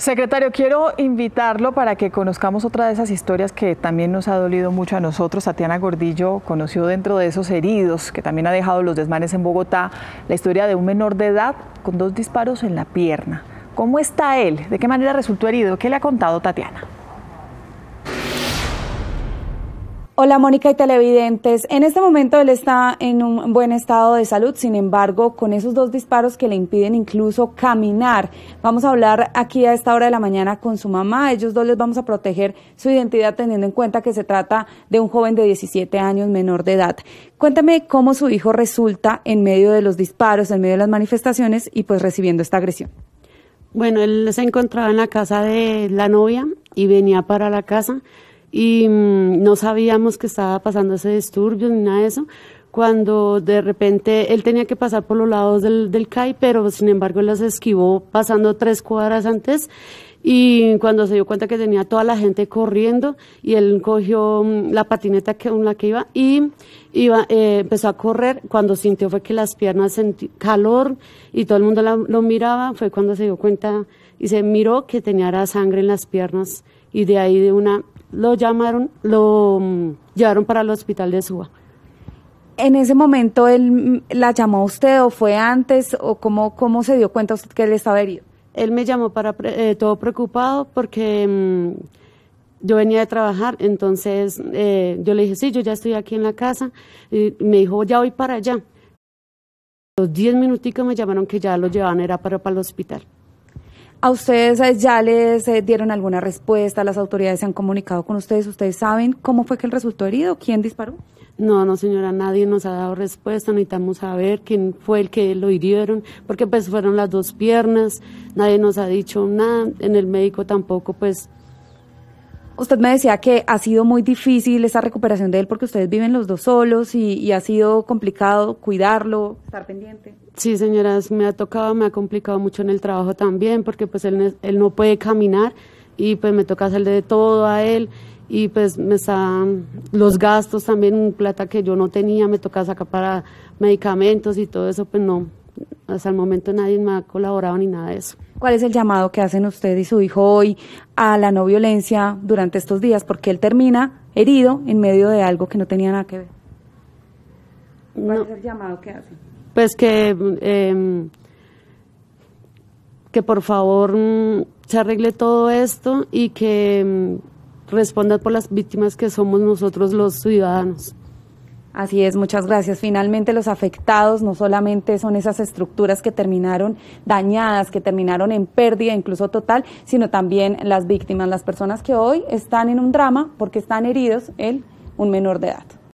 Secretario, quiero invitarlo para que conozcamos otra de esas historias que también nos ha dolido mucho a nosotros. Tatiana Gordillo conoció dentro de esos heridos que también ha dejado los desmanes en Bogotá la historia de un menor de edad con dos disparos en la pierna. ¿Cómo está él? ¿De qué manera resultó herido? ¿Qué le ha contado Tatiana? Hola Mónica y televidentes. En este momento él está en un buen estado de salud, sin embargo, con esos dos disparos que le impiden incluso caminar. Vamos a hablar aquí a esta hora de la mañana con su mamá. Ellos dos les vamos a proteger su identidad teniendo en cuenta que se trata de un joven de 17 años menor de edad. Cuéntame cómo su hijo resulta en medio de los disparos, en medio de las manifestaciones y pues recibiendo esta agresión. Bueno, él se encontraba en la casa de la novia y venía para la casa y mm, no sabíamos que estaba pasando ese disturbio ni nada de eso cuando de repente él tenía que pasar por los lados del, del CAI, pero sin embargo él las esquivó pasando tres cuadras antes y cuando se dio cuenta que tenía toda la gente corriendo y él cogió mm, la patineta con la que iba y iba, eh, empezó a correr, cuando sintió fue que las piernas sentían calor y todo el mundo lo miraba, fue cuando se dio cuenta y se miró que tenía sangre en las piernas y de ahí de una lo llamaron, lo mm, llevaron para el hospital de Suba. En ese momento él mm, la llamó a usted o fue antes o cómo, cómo se dio cuenta usted que él estaba herido. Él me llamó para eh, todo preocupado porque mm, yo venía de trabajar, entonces eh, yo le dije, sí, yo ya estoy aquí en la casa. Y me dijo, ya voy para allá. Los diez minuticos me llamaron que ya lo llevaban, era para, para el hospital. ¿A ustedes eh, ya les eh, dieron alguna respuesta? ¿Las autoridades se han comunicado con ustedes? ¿Ustedes saben cómo fue que él resultó herido? ¿Quién disparó? No, no señora, nadie nos ha dado respuesta, necesitamos saber quién fue el que lo hirieron, porque pues fueron las dos piernas, nadie nos ha dicho nada, en el médico tampoco pues Usted me decía que ha sido muy difícil esa recuperación de él porque ustedes viven los dos solos y, ha sido complicado cuidarlo, estar pendiente. Sí, señoras, me ha tocado, me ha complicado mucho en el trabajo también porque pues él, él no puede caminar y pues me toca hacerle de todo a él y pues me están los gastos también, plata que yo no tenía, me toca sacar para medicamentos y todo eso, pues no, hasta el momento nadie me ha colaborado ni nada de eso. ¿Cuál es el llamado que hacen usted y su hijo hoy a la no violencia durante estos días? Porque él termina herido en medio de algo que no tenía nada que ver. ¿Cuál es el llamado que hacen? Pues que, em, que por favor mm, se arregle todo esto y que em, responda por las víctimas que somos nosotros los ciudadanos. Así es, muchas gracias. Finalmente los afectados no solamente son esas estructuras que terminaron dañadas, que terminaron en pérdida incluso total, sino también las víctimas, las personas que hoy están en un drama porque están heridos en un menor de edad.